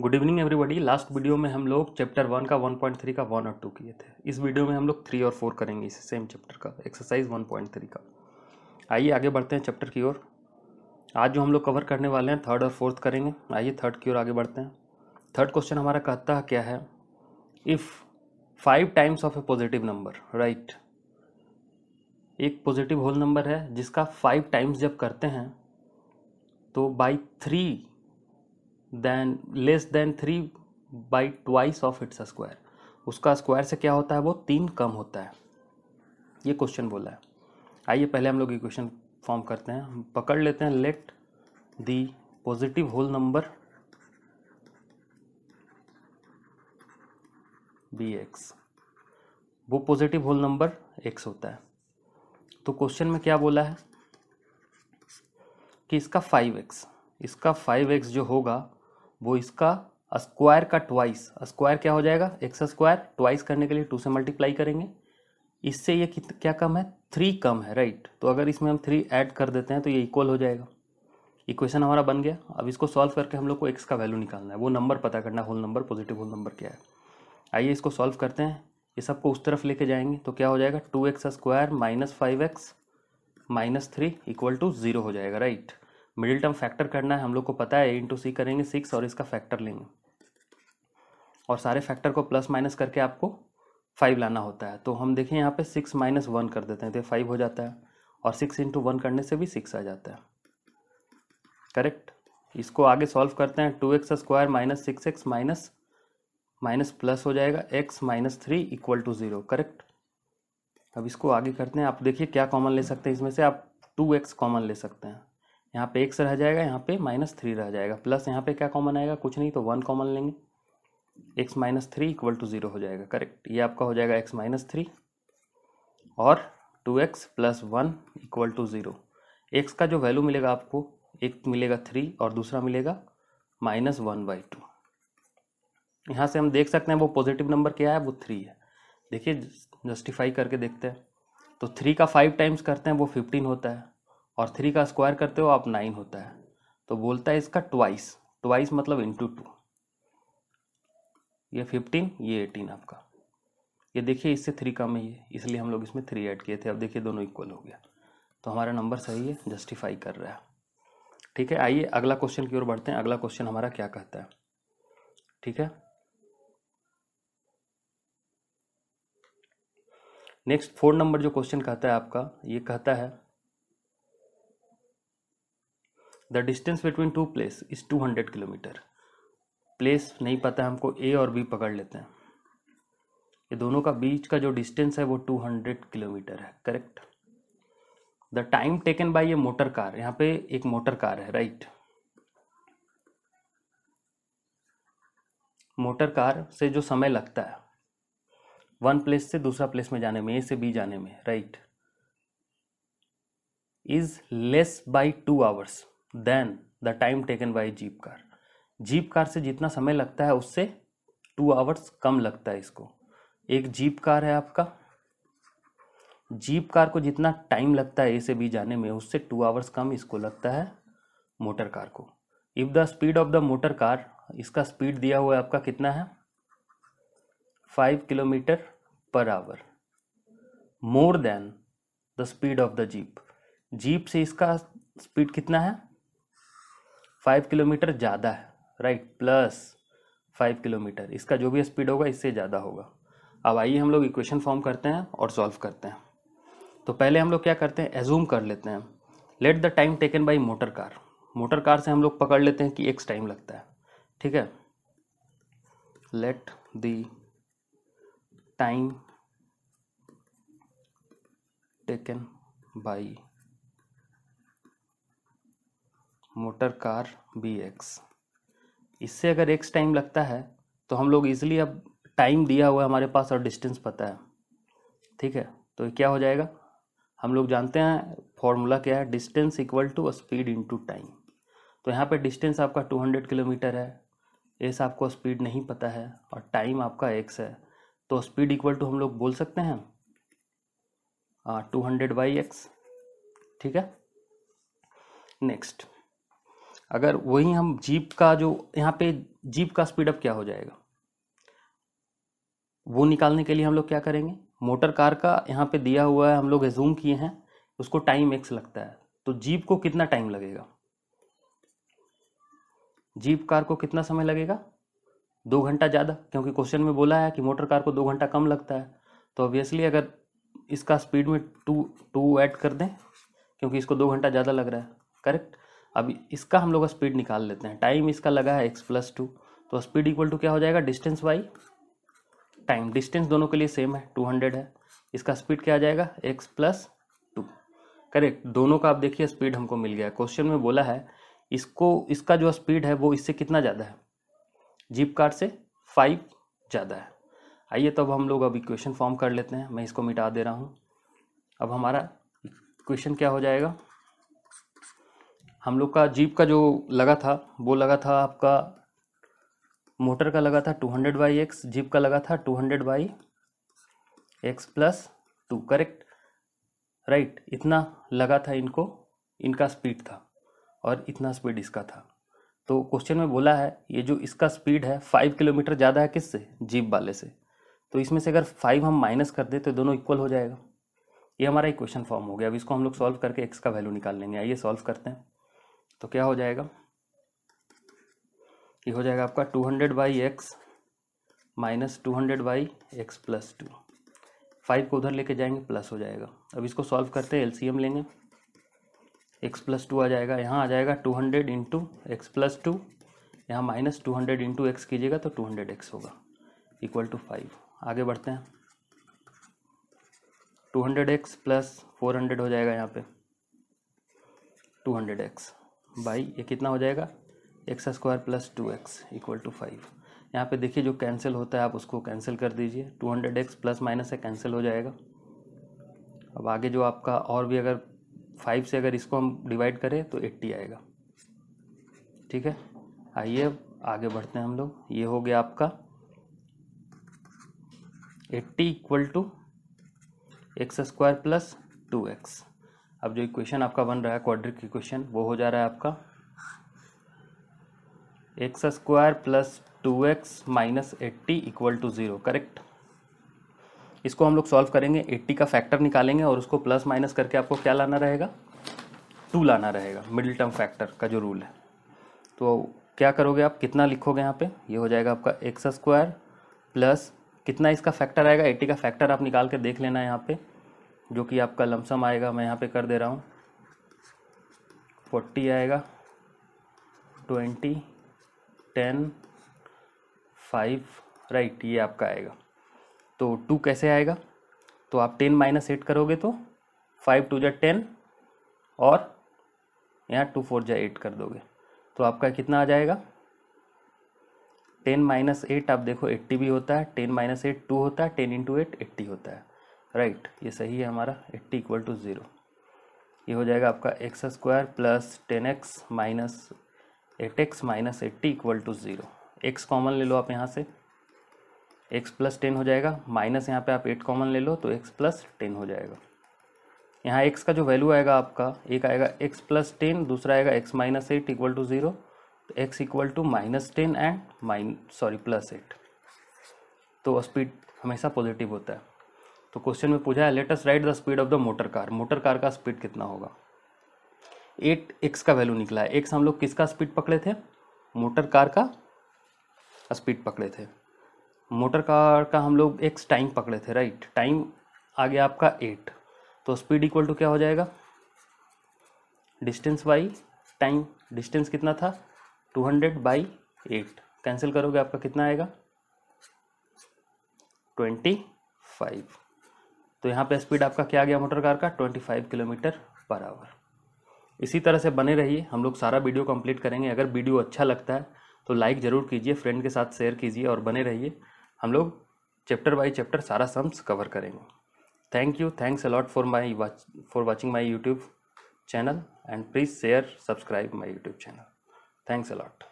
Good evening everybody last video में हम लोग चैप्टर वन का वन पॉइंट थ्री का वन और टू किए थे इस वीडियो में हम लोग थ्री और फोर करेंगे इस सेम चैप्टर का एक्सरसाइज वन पॉइंट थ्री का आइए आगे बढ़ते हैं चैप्टर की ओर आज जो हम लोग कवर करने वाले हैं थर्ड और फोर्थ करेंगे आइए थर्ड की ओर आगे बढ़ते हैं थर्ड क्वेश्चन हमारा कहता है क्या है if five times of a positive number right एक पॉजिटिव होल नंबर है जिसका फाइव टाइम्स जब करते हैं तो by three than less than three by twice of its square उसका स्क्वायर से क्या होता है वो तीन कम होता है ये क्वेश्चन बोला है आइए पहले हम लोग इक्वेशन फॉर्म करते हैं हम पकड़ लेते हैं let the positive whole number be x वो पॉजिटिव होल नंबर एक्स होता है तो क्वेश्चन में क्या बोला है कि इसका फाइव एक्स इसका फाइव एक्स जो होगा वो इसका स्क्वायर का ट्वाइस स्क्वायर क्या हो जाएगा एक्स स्क्वायर ट्वाइस करने के लिए टू से मल्टीप्लाई करेंगे इससे ये क्या कम है थ्री कम है राइट तो अगर इसमें हम थ्री ऐड कर देते हैं तो ये इक्वल हो जाएगा इक्वेशन हमारा बन गया अब इसको सॉल्व करके हम लोग को एक्स का वैल्यू निकालना है वो नंबर पता करना whole number positive whole number क्या है आइए इसको सॉल्व करते हैं ये सबको उस तरफ लेके जाएंगे तो क्या हो जाएगा two x square minus five x minus three equal to zero हो जाएगा राइट मिडिल टर्म फैक्टर करना है हम लोग को पता है ए इंटू सी करेंगे सिक्स और इसका फैक्टर लेंगे और सारे फैक्टर को प्लस माइनस करके आपको फाइव लाना होता है तो हम देखें यहाँ पे सिक्स माइनस वन कर देते हैं तो फाइव हो जाता है और सिक्स इंटू वन करने से भी सिक्स आ जाता है करेक्ट इसको आगे सॉल्व करते हैं two x square minus six x minus minus plus हो जाएगा x minus three equal to zero correct अब इसको आगे करते हैं आप देखिए क्या कॉमन ले सकते हैं इसमें से आप टू एक्स कॉमन ले सकते हैं यहाँ पे एक्स रह जाएगा यहाँ पे माइनस थ्री रह जाएगा प्लस यहाँ पे क्या कॉमन आएगा कुछ नहीं तो वन कॉमन लेंगे x minus three equal to zero हो जाएगा करेक्ट ये आपका हो जाएगा एक्स माइनस थ्री और two x plus one equal to zero x का जो वैल्यू मिलेगा आपको एक मिलेगा थ्री और दूसरा मिलेगा माइनस वन बाई टू यहाँ से हम देख सकते हैं वो पॉजिटिव नंबर क्या है वो थ्री है देखिए जस्टिफाई करके देखते हैं तो थ्री का फाइव टाइम्स करते हैं वो फिफ्टीन होता है और थ्री का स्क्वायर करते हो आप नाइन होता है तो बोलता है इसका ट्वाइस ट्वाइस मतलब इंटू टू ये फिफ्टीन ये एटीन आपका ये देखिए इससे थ्री कम है ये इसलिए हम लोग इसमें थ्री ऐड किए थे अब देखिए दोनों इक्वल हो गया तो हमारा नंबर सही है जस्टिफाई कर रहा है ठीक है आइए अगला क्वेश्चन की ओर बढ़ते हैं अगला क्वेश्चन हमारा क्या कहता है ठीक है नेक्स्ट फोर नंबर जो क्वेश्चन कहता है आपका ये कहता है the distance between two place is two hundred kilometre place नहीं पता है हमको ए और बी पकड़ लेते हैं ये दोनों का बीच का जो डिस्टेंस है वो टू हंड्रेड किलोमीटर है correct the time taken by a motor car यहाँ पे एक मोटर कार है राइट right? मोटर कार से जो समय लगता है वन प्लेस से दूसरा प्लेस में जाने में ए से बी जाने में right is less by two hours than the time taken by jeep car jeep car से जितना समय लगता है उससे टू आवर्स कम लगता है इसको एक जीप कार है आपका जीप कार को जितना टाइम लगता है ए से बी जाने में उससे टू आवर्स कम इसको लगता है मोटर कार को if the speed of the motor car इसका स्पीड दिया हुआ है आपका कितना है five kilometre per hour more than the speed of the jeep jeep से इसका स्पीड कितना है फाइव किलोमीटर ज़्यादा है राइट प्लस फाइव किलोमीटर इसका जो भी स्पीड होगा इससे ज़्यादा होगा अब आइए हम लोग इक्वेशन फॉर्म करते हैं और सॉल्व करते हैं तो पहले हम लोग क्या करते हैं एजूम कर लेते हैं let the time taken by motor car motor car से हम लोग पकड़ लेते हैं कि एक्स टाइम लगता है ठीक है let the time taken by motor car be x इससे अगर एक्स टाइम लगता है तो हम लोग इजिली अब टाइम दिया हुआ है हमारे पास और डिस्टेंस पता है ठीक है तो क्या हो जाएगा हम लोग जानते हैं फॉर्मूला क्या है distance equal to speed to time तो यहाँ पे डिस्टेंस आपका 200 किलोमीटर है एस आपको स्पीड नहीं पता है और टाइम आपका एक्स है तो स्पीड इक्वल टू हम लोग बोल सकते हैं टू हंड्रेड बाई एक्स ठीक है नेक्स्ट अगर वही हम जीप का जो यहाँ पे जीप का स्पीडअप क्या हो जाएगा वो निकालने के लिए हम लोग क्या करेंगे मोटर कार का यहाँ पे दिया हुआ है हम लोग एजूम किए हैं उसको टाइम एक्स लगता है तो जीप को कितना टाइम लगेगा जीप कार को कितना समय लगेगा दो घंटा ज़्यादा क्योंकि क्वेश्चन में बोला है कि मोटर कार को दो घंटा कम लगता है तो ऑब्वियसली अगर इसका स्पीड में टू टू ऐड कर दें क्योंकि इसको दो घंटा ज़्यादा लग रहा है करेक्ट अब इसका हम लोग स्पीड निकाल लेते हैं टाइम इसका लगा है एक्स प्लस टू तो स्पीड इक्वल टू क्या हो जाएगा डिस्टेंस बाई टाइम डिस्टेंस दोनों के लिए सेम है टू हंड्रेड है इसका स्पीड क्या आ जाएगा एक्स प्लस टू करेक्ट दोनों का आप देखिए स्पीड हमको मिल गया क्वेश्चन में बोला है इसको इसका जो स्पीड है वो इससे कितना ज़्यादा है जीप कार से फाइव ज़्यादा है आइए तो अब हम लोग अब इक्वेशन फॉर्म कर लेते हैं मैं इसको मिटा दे रहा हूँ अब हमारा क्वेश्चन क्या हो जाएगा हम लोग का जीप का जो लगा था वो लगा था आपका मोटर का लगा था two hundred by x jeep का लगा था two hundred by x plus two correct right इतना लगा था इनको इनका स्पीड था और इतना स्पीड इसका था तो क्वेश्चन में बोला है ये जो इसका स्पीड है फाइव किलोमीटर ज़्यादा है किससे जीप वाले से तो इसमें से अगर फाइव हम माइनस कर दें तो दोनों इक्वल हो जाएगा ये हमारा इक्वेशन फॉर्म हो गया अब इसको हम लोग सॉल्व करके एक्स का वैल्यू निकाल लेंगे आइए सॉल्व करते हैं तो क्या हो जाएगा ये हो जाएगा आपका two hundred by x minus two hundred by x plus two five को उधर लेके जाएंगे प्लस हो जाएगा अब इसको सॉल्व करते हैं एलसीएम लेंगे एक्स प्लस टू आ जाएगा यहाँ आ जाएगा two hundred into x plus two यहाँ minus two hundred into x कीजिएगा तो टू हंड्रेड एक्स होगा इक्वल टू फाइव आगे बढ़ते हैं two hundred x plus four hundred हो जाएगा यहाँ पे टू हंड्रेड एक्स बाई ये कितना हो जाएगा x square plus two x equal to five यहाँ पर देखिए जो कैंसिल होता है आप उसको कैंसिल कर दीजिए two hundred x plus minus है कैंसिल हो जाएगा अब आगे जो आपका और भी अगर फाइव से अगर इसको हम डिवाइड करें तो एट्टी आएगा ठीक है आइए अब आगे बढ़ते हैं हम लोग ये हो गया आपका eighty equal to x square plus two x अब जो इक्वेशन आपका बन रहा है क्वाड्रिक इक्वेशन वो हो जा रहा है आपका x square plus two x minus eighty equal to zero correct इसको हम लोग सॉल्व करेंगे एट्टी का फैक्टर निकालेंगे और उसको प्लस माइनस करके आपको क्या लाना रहेगा टू लाना रहेगा मिडिल टर्म फैक्टर का जो रूल है तो क्या करोगे आप कितना लिखोगे यहाँ पे ये हो जाएगा आपका एक्स स्क्वायर प्लस कितना इसका फैक्टर आएगा एट्टी का फैक्टर आप निकाल के देख लेना है यहाँ पे जो कि आपका लमसम आएगा मैं यहाँ पे कर दे रहा हूँ फोर्टी आएगा ट्वेंटी टेन फाइव राइट ये आपका आएगा तो टू कैसे आएगा तो आप टेन माइनस एट करोगे तो फाइव टू जै टेन और यहाँ टू फोर जै एट कर दोगे तो आपका कितना आ जाएगा टेन माइनस एट आप देखो एट्टी भी होता है टेन माइनस एट टू होता है टेन इंटू एट एट्टी होता है राइट right, ये सही है हमारा एट्टी इक्वल टू ज़ीरो ये हो जाएगा आपका x square plus ten x minus eight x minus eighty equal to zero x common ले लो आप यहाँ से एक्स प्लस टेन हो जाएगा माइनस यहाँ पे आप एट कॉमन ले लो तो एक्स प्लस टेन हो जाएगा यहाँ एक्स का जो वैल्यू आएगा आपका एक आएगा एक्स प्लस टेन दूसरा आएगा x minus eight equal to zero तो x equal to minus ten and mine sorry plus eight तो स्पीड हमेशा पॉजिटिव होता है तो क्वेश्चन में पूछा है latest write the speed of the motor car motor car का स्पीड कितना होगा एट एक्स का वैल्यू निकला है एक्स हम लोग किसका स्पीड पकड़े थे मोटर कार का स्पीड पकड़े थे मोटर कार का हम लोग एक्स टाइम पकड़े थे राइट टाइम आ गया आपका एट तो स्पीड इक्वल टू क्या हो जाएगा डिस्टेंस बाई टाइम डिस्टेंस कितना था two hundred by eight cancel करोगे आपका कितना आएगा ट्वेंटी फाइव तो यहाँ पे स्पीड आपका क्या आ गया मोटर कार का 25 किलोमीटर पर आवर इसी तरह से बने रहिए हम लोग सारा वीडियो कंप्लीट करेंगे अगर वीडियो अच्छा लगता है तो लाइक ज़रूर कीजिए फ्रेंड के साथ शेयर कीजिए और बने रहिए हम लोग चैप्टर बाई चैप्टर सारा सम्स कवर करेंगे thank you thanks a lot for my for watching my YouTube channel and please share subscribe my YouTube channel thanks allot